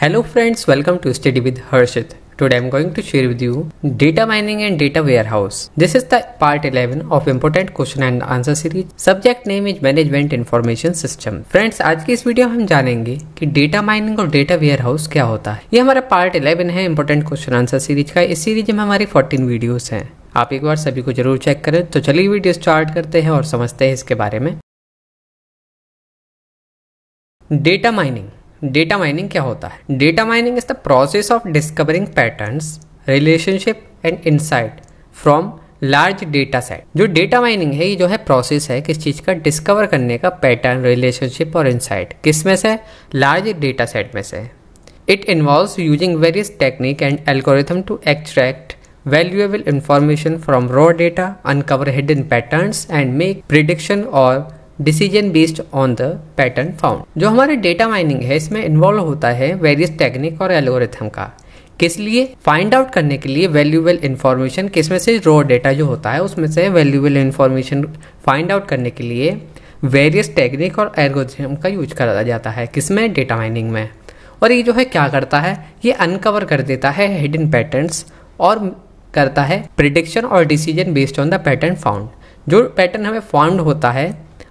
Hello friends, welcome to Study with Harshit. Today I'm going to share with you data mining and data warehouse. This is the part 11 of important question and answer series. Subject name is management information system friends आज की इस video में हम जानेंगे कि data mining और data warehouse क्या होता है ये हमारा पार्ट 11 है इंपॉर्टेंट क्वेश्चन आंसर सीरीज का इस सीरीज में हमारी 14 वीडियोस हैं आप एक बार सभी को जरूर चेक करें तो चलिए वीडियो स्टार्ट करते हैं और समझते हैं इसके बारे में डेटा माइनिंग डेटा माइनिंग क्या होता है data mining is the process of discovering pattern relationship and insight from large data set जो डेटा माइनिंग है ये जो है प्रोसेस है किस चीज़ का डिस्कवर करने का पैटर्न रिलेशनशिप और इनसाइट किस में से लार्ज डेटा सेट में से it involve using various technique and algorithm to extract valuable information from raw data uncover hidden pattern and make prediction और decision based on the pattern found जो हमारे data mining है इसमें involve होता है various technique और algorithm का किस लिए फाइंड आउट करने के लिए वैल्यूबल इन्फॉर्मेशन किसमें से रॉ डेटा जो होता है उसमें से वैल्यूबल इन्फॉर्मेशन फाइंड आउट करने के लिए वेरियस टेक्निक और एल्गोरिथम का यूज करा जाता है किसमें डेटा माइनिंग में और ये जो है क्या करता है ये अनकवर कर देता है हिडन पैटर्न्स और करता है प्रिडिक्शन और decision based on the pattern found जो पैटर्न हमें फाउंड होता है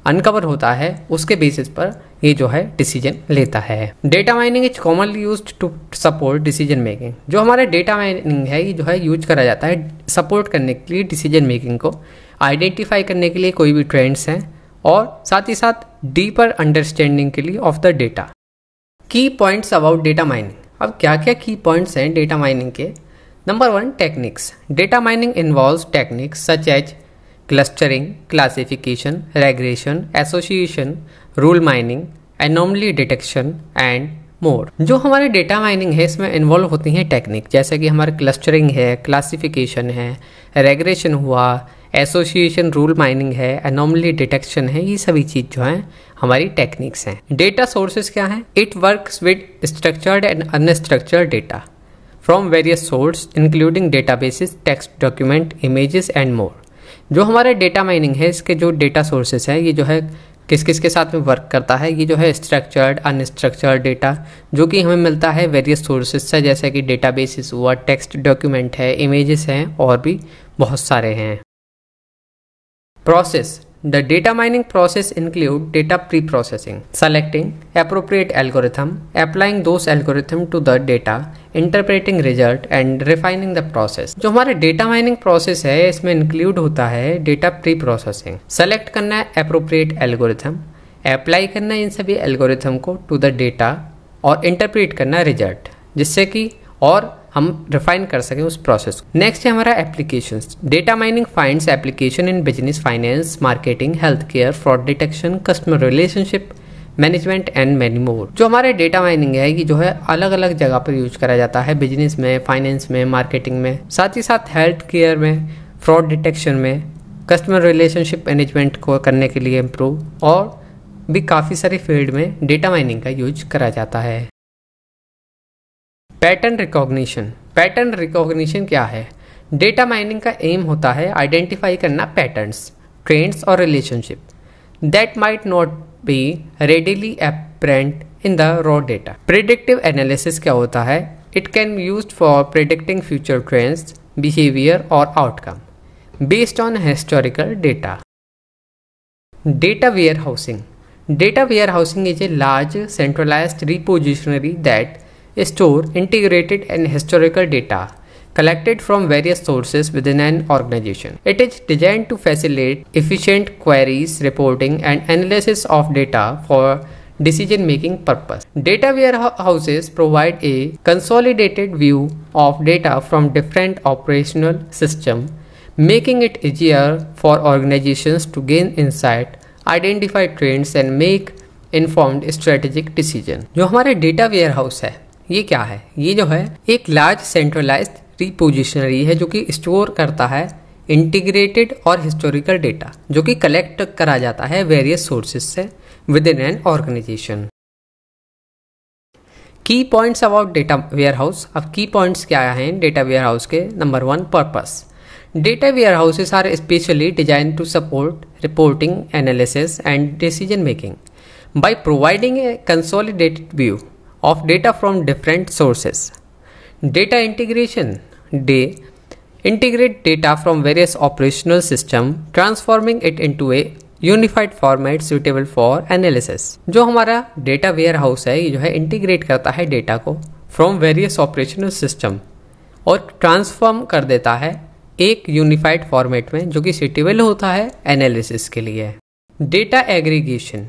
अनकवर होता है उसके बेसिस पर ये जो है डिसीजन लेता है data mining is commonly use to support decision making जो हमारे डेटा माइनिंग है ये जो है यूज करा जाता है सपोर्ट करने के लिए डिसीजन मेकिंग को आइडेंटिफाई करने के लिए कोई भी ट्रेंड्स हैं और साथ ही साथ डीपर अंडरस्टैंडिंग के लिए of the data key points about data mining अब क्या क्या की पॉइंट्स हैं डेटा माइनिंग के number one techniques data mining involve techniques such as clustering classification regression association rule mining anomaly detection and more जो हमारे data mining है इसमें involve होती हैं टेक्निक जैसे कि हमारे क्लस्टरिंग है क्लासिफिकेशन है रेग्रेशन हुआ एसोसिएशन रूल माइनिंग है एनोमली डिटेक्शन है ये सभी चीज़ जो हैं हमारी टेक्निक्स हैं डेटा सोर्सेज क्या हैं it work with structured and unstructured data from various source including databases text document images and more जो हमारे डेटा माइनिंग है इसके जो डेटा सोर्सेस हैं ये जो है किस किस के साथ में वर्क करता है ये जो है स्ट्रक्चर्ड अनस्ट्रक्चर्ड डेटा जो कि हमें मिलता है वेरियस सोर्सेज से जैसे कि डेटा बेसिस हुआ टेक्स्ट डॉक्यूमेंट है इमेजेस हैं और भी बहुत सारे हैं process The data mining process include data pre-processing, selecting appropriate algorithm, applying those algorithm to the data, interpreting result and refining the process जो हमारे डेटा माइनिंग प्रोसेस है इसमें इंक्लूड होता है डेटा प्री प्रोसेसिंग सेलेक्ट करना है appropriate algorithm apply करना है इन सभी एल्गोरिथम को टू द डेटा और इंटरप्रेट करना रिजल्ट जिससे कि और हम रिफाइन कर सकें उस प्रोसेस को नेक्स्ट है हमारा application data mining find application in business finance marketing health care fraud detection customer relationship management and many more जो हमारे डेटा माइनिंग है ये जो है अलग अलग जगह पर यूज करा जाता है बिजनेस में फाइनेंस में मार्केटिंग में साथ ही साथ हेल्थ केयर में फ्रॉड डिटेक्शन में कस्टमर रिलेशनशिप मैनेजमेंट को करने के लिए इम्प्रूव और भी काफ़ी सारी फील्ड में डेटा माइनिंग का यूज करा जाता है पैटर्न रिकॉग्निशन पैटर्न रिकॉग्निशन क्या है डेटा माइनिंग का एम होता है आइडेंटिफाई करना पैटर्न्स ट्रेंड्स और relationship that might not be readily apparent in the raw data predictive analysis क्या होता है it can be use for predicting future trends behaviour और outcome based on historical data data warehousing data warehousing is a large centralise repository that store integrated and historical data collected from various sources within an organization. It is designed to facilitate efficient queries, reporting, and analysis of data for decision making purpose. Data warehouses provide a consolidated view of data from different operational systems, making it easier for organizations to gain insight, identify trends and make informed strategic decision. जो हमारे data warehouse है ये क्या है ये जो है एक लार्ज सेंट्रलाइज रिपोजिशनरी है जो कि स्टोर करता है इंटीग्रेटेड और हिस्टोरिकल डेटा जो कि कलेक्ट करा जाता है वेरियस सोर्सेस से within an organisation key points about data warehouse अब की पॉइंट्स क्या हैं डेटा वेयर हाउस के number one purpose data warehouses are specially design to support reporting analysis and decision making by providing a consolidated view of data from different sources. Data integration They integrate data from various operational system transforming it into a unified format suitable for analysis जो हमारा data ware house है ये जो है integrate करता है डेटा को फ्रॉम वेरियस ऑपरेशनल सिस्टम और ट्रांसफॉर्म कर देता है एक यूनिफाइड फॉर्मेट में जो कि सुटेबल होता है एनालिसिस के लिए data aggregation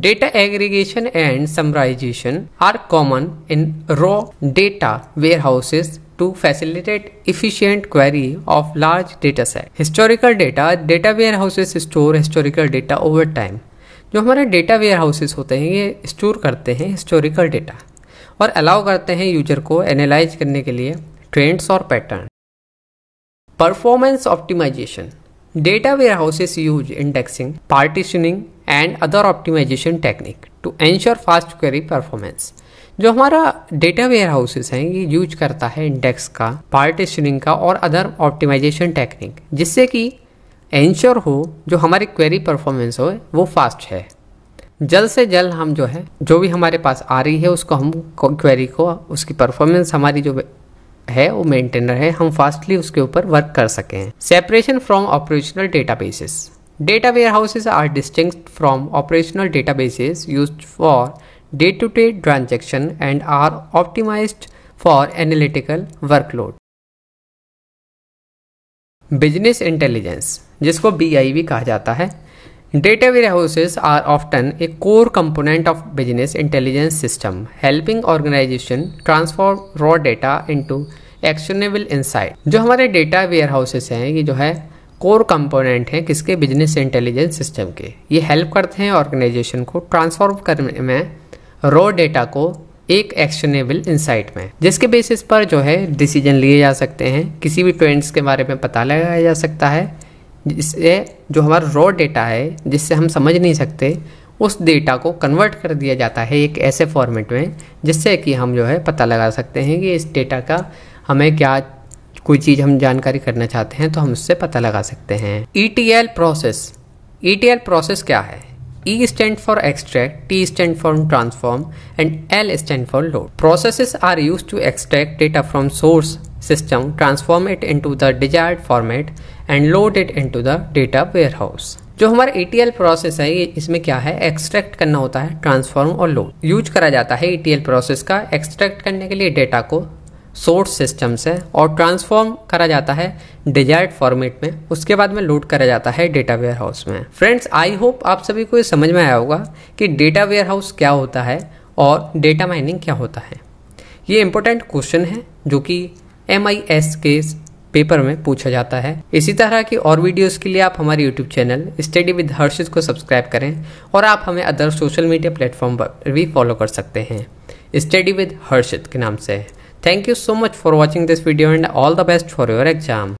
Data aggregation and summarization are common in raw data warehouses to facilitate efficient query of large data set Historical data, data warehouses store historical data over time. जो हमारे data where houses होते हैं ये store करते हैं historical data और allow करते हैं यूजर को एनालाइज करने के लिए ट्रेंड्स और pattern performance optimisation Data warehouses use indexing, partitioning and other optimization technique to ensure fast query performance. जो हमारा डेटा वेयर हाउसेस हैं ये यूज करता है इंडेक्स का पार्टिशनिंग का और अदर ऑप्टिमाइजेशन टेक्निक जिससे कि एंश्योर हो जो हमारी क्वेरी परफॉर्मेंस हो वो फास्ट है जल्द से जल्द हम जो है जो भी हमारे पास आ रही है उसको हम क्वेरी को उसकी परफॉर्मेंस हमारी जो है वो मेंटेनर है हम फास्टली उसके ऊपर वर्क कर सकें separation from operational databases data warehouses are distinct from operational databases use for day to day transaction and are optimise for analytical workload business intelligence जिसको बी आई कहा जाता है data Data warehouses are often a core component of business intelligence system, helping organization transform raw data into actionable insight जो हमारे data where houses हैं ये जो है कोर कंपोनेंट हैं किसके बिजनेस इंटेलिजेंस सिस्टम के ये हेल्प करते हैं ऑर्गेनाइजेशन को ट्रांसफॉर्म करने में रॉ डेटा को एक एक्शनेबल इंसाइट में जिसके बेसिस पर जो है डिसीजन लिए जा सकते हैं किसी भी ट्रेंड्स के बारे में पता लगाया जा सकता है जिससे जो हमारा रॉ डेटा है जिससे हम समझ नहीं सकते उस डेटा को कन्वर्ट कर दिया जाता है एक ऐसे फॉर्मेट में जिससे कि हम जो है पता लगा सकते हैं कि इस डेटा का हमें क्या कोई चीज़ हम जानकारी करना चाहते हैं तो हम उससे पता लगा सकते हैं ई प्रोसेस ई प्रोसेस क्या है E stand for extract T stand for transform and L stand for load process are use to extract data from source system, transform it into the desired format and load it into the data warehouse. जो हमारा a process है ये इसमें क्या है extract करना होता है ट्रांसफॉर्म और लोड यूज करा जाता है ए प्रोसेस का एक्सट्रैक्ट करने के लिए डेटा को सोर्स सिस्टम से और ट्रांसफॉर्म करा जाता है desired फॉर्मेट में उसके बाद में लोड करा जाता है डेटा वेयर हाउस में फ्रेंड्स आई होप आप सभी को ये समझ में आया होगा कि डेटा वेयर हाउस क्या होता है और डेटा माइनिंग क्या होता है ये इम्पोर्टेंट क्वेश्चन है जो कि एम आई एस के पेपर में पूछा जाता है इसी तरह की और वीडियोस के लिए आप हमारे YouTube channel study with Harshit को सब्सक्राइब करें और आप हमें अदर सोशल मीडिया प्लेटफॉर्म पर भी फॉलो कर सकते हैं स्टडी विद हर्षित के नाम से thank you so much for watching this video and all the best for your exam